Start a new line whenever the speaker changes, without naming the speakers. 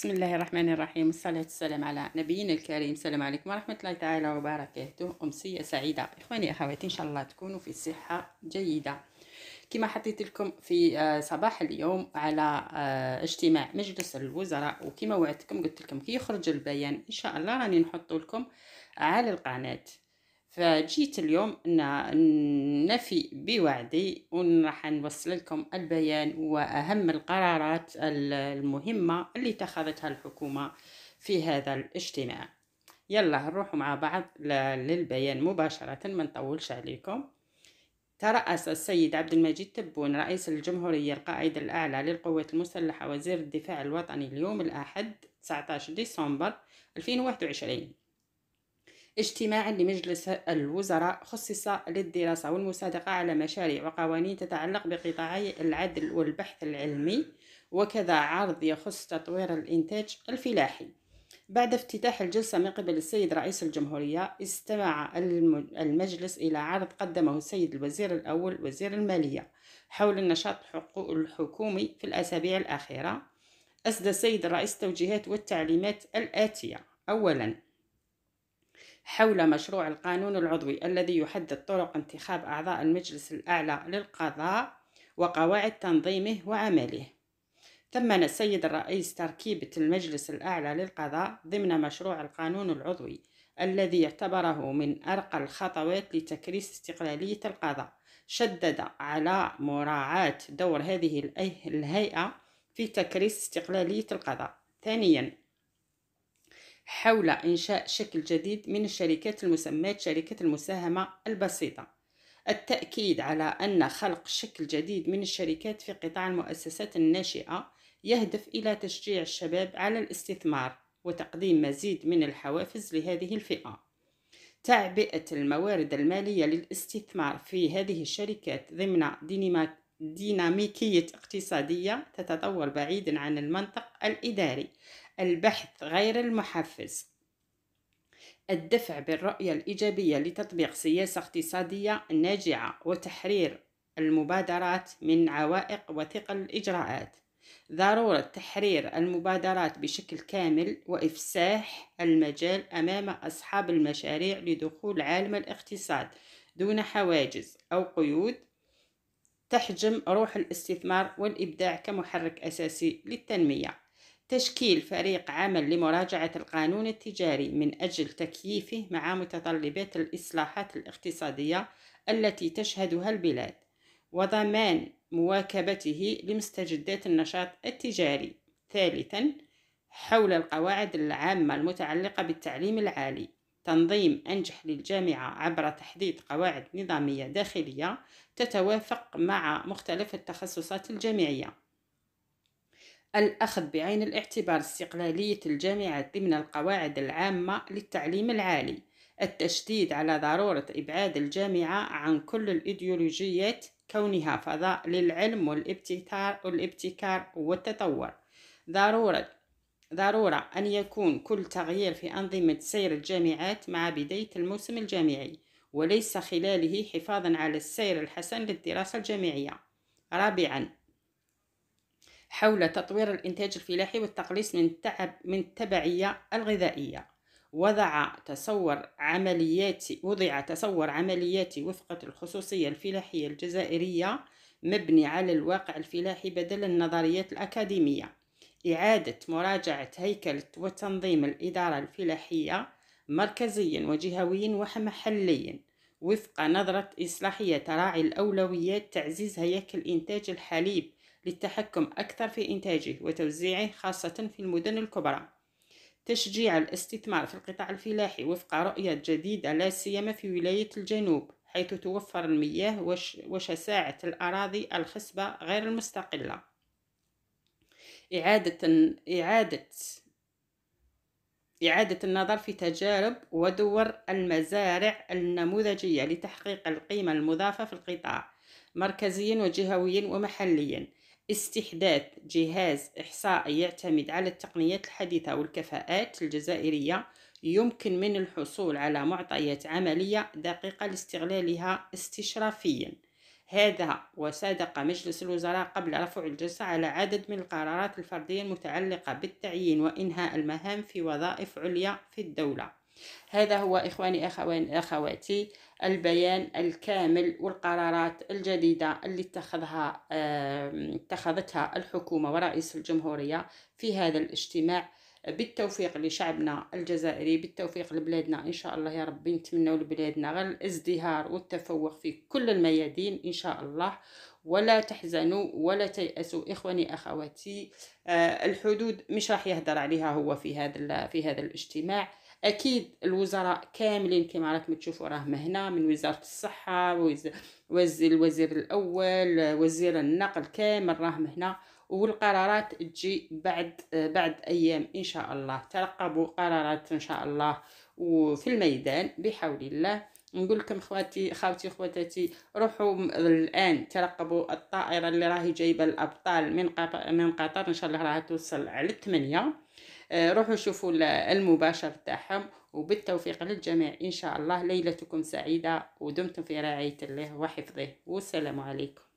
بسم الله الرحمن الرحيم والصلاة والسلام على نبينا الكريم السلام عليكم ورحمة الله تعالى وبركاته أمسية سعيدة إخواني أخواتي إن شاء الله تكونوا في صحة جيدة كما حطيت لكم في صباح اليوم على اجتماع مجلس الوزراء وكما وعدتكم قلت لكم كي يخرج البيان إن شاء الله راني نحط لكم على القناة فجيت اليوم نفي بوعدي وراح نوصل لكم البيان واهم القرارات المهمه اللي اتخذتها الحكومه في هذا الاجتماع يلا نروحوا مع بعض للبيان مباشره ما نطولش عليكم ترأس السيد عبد المجيد تبون رئيس الجمهورية القائد الأعلى للقوات المسلحة وزير الدفاع الوطني اليوم الأحد 19 ديسمبر 2021 اجتماع لمجلس الوزراء خصص للدراسة والمصادقة على مشاريع وقوانين تتعلق بقطاعي العدل والبحث العلمي وكذا عرض يخص تطوير الإنتاج الفلاحي بعد افتتاح الجلسة من قبل السيد رئيس الجمهورية استمع المجلس إلى عرض قدمه السيد الوزير الأول وزير المالية حول النشاط الحكومي في الأسابيع الأخيرة أسدى السيد الرئيس التوجيهات والتعليمات الآتية أولاً حول مشروع القانون العضوي الذي يحدد طرق انتخاب أعضاء المجلس الأعلى للقضاء وقواعد تنظيمه وعمله ثمن السيد الرئيس تركيبة المجلس الأعلى للقضاء ضمن مشروع القانون العضوي الذي اعتبره من أرقى الخطوات لتكريس استقلالية القضاء شدد على مراعاة دور هذه الهيئة في تكريس استقلالية القضاء ثانيا حول إنشاء شكل جديد من الشركات المسماة شركة المساهمة البسيطة التأكيد على أن خلق شكل جديد من الشركات في قطاع المؤسسات الناشئة يهدف إلى تشجيع الشباب على الاستثمار وتقديم مزيد من الحوافز لهذه الفئة تعبئة الموارد المالية للاستثمار في هذه الشركات ضمن ديناميكية اقتصادية تتطور بعيدا عن المنطق الإداري البحث غير المحفز الدفع بالرؤية الإيجابية لتطبيق سياسة اقتصادية ناجعة وتحرير المبادرات من عوائق وثقل الإجراءات ضرورة تحرير المبادرات بشكل كامل وإفساح المجال أمام أصحاب المشاريع لدخول عالم الاقتصاد دون حواجز أو قيود تحجم روح الاستثمار والإبداع كمحرك أساسي للتنمية تشكيل فريق عمل لمراجعة القانون التجاري من أجل تكييفه مع متطلبات الإصلاحات الاقتصادية التي تشهدها البلاد وضمان مواكبته لمستجدات النشاط التجاري ثالثا حول القواعد العامة المتعلقة بالتعليم العالي تنظيم أنجح للجامعة عبر تحديد قواعد نظامية داخلية تتوافق مع مختلف التخصصات الجامعية الأخذ بعين الاعتبار استقلالية الجامعات ضمن القواعد العامة للتعليم العالي التشديد على ضرورة إبعاد الجامعة عن كل الإيديولوجيات كونها فضاء للعلم والابتكار والابتكار والتطور ضرورة ضرورة أن يكون كل تغيير في أنظمة سير الجامعات مع بداية الموسم الجامعي وليس خلاله حفاظا على السير الحسن للدراسة الجامعية رابعا حول تطوير الإنتاج الفلاحي والتقليص من التعب من التبعية الغذائية وضع تصور عمليات وضع تصور عمليات وفقة الخصوصية الفلاحية الجزائرية مبني على الواقع الفلاحي بدل النظريات الأكاديمية إعادة مراجعة هيكلة وتنظيم الإدارة الفلاحية مركزيا وجهويا ومحليا وفق نظرة إصلاحية تراعي الأولويات تعزيز هياكل إنتاج الحليب للتحكم أكثر في إنتاجه وتوزيعه خاصة في المدن الكبرى تشجيع الاستثمار في القطاع الفلاحي وفق رؤية جديدة لا سيما في ولاية الجنوب حيث توفر المياه وشساعة الأراضي الخصبة غير المستقلة إعادة إعادة إعادة النظر في تجارب ودور المزارع النموذجية لتحقيق القيمة المضافة في القطاع مركزيا وجهويا ومحليا استحداث جهاز إحصائي يعتمد على التقنيات الحديثة والكفاءات الجزائرية يمكن من الحصول على معطيات عملية دقيقة لاستغلالها استشرافيا هذا وصادق مجلس الوزراء قبل رفع الجلسة على عدد من القرارات الفردية المتعلقة بالتعيين وإنهاء المهام في وظائف عليا في الدولة هذا هو إخواني أخوان أخواتي البيان الكامل والقرارات الجديدة اللي اتخذها اتخذتها الحكومة ورئيس الجمهورية في هذا الاجتماع بالتوفيق لشعبنا الجزائري بالتوفيق لبلادنا ان شاء الله يا ربي نتمنوا لبلادنا غير الازدهار والتفوق في كل الميادين ان شاء الله ولا تحزنوا ولا تيأسوا اخواني اخواتي آه، الحدود مش راح يهدر عليها هو في هذا في هذا الاجتماع اكيد الوزراء كاملين كما راكم تشوفوا راهم هنا من وزاره الصحه وزير الوزير الاول وزير النقل كامل راهم هنا والقرارات تجي بعد بعد ايام ان شاء الله ترقبوا قرارات ان شاء الله وفي الميدان بحول الله نقول لكم خواتي خاوتي خواتاتي روحوا الان ترقبوا الطائره اللي راهي جايبه الابطال من من قطر ان شاء الله راها توصل على 8 آه، روحوا شوفوا المباشر تاعهم وبالتوفيق للجميع ان شاء الله ليلتكم سعيده ودمتم في رعايه الله وحفظه والسلام عليكم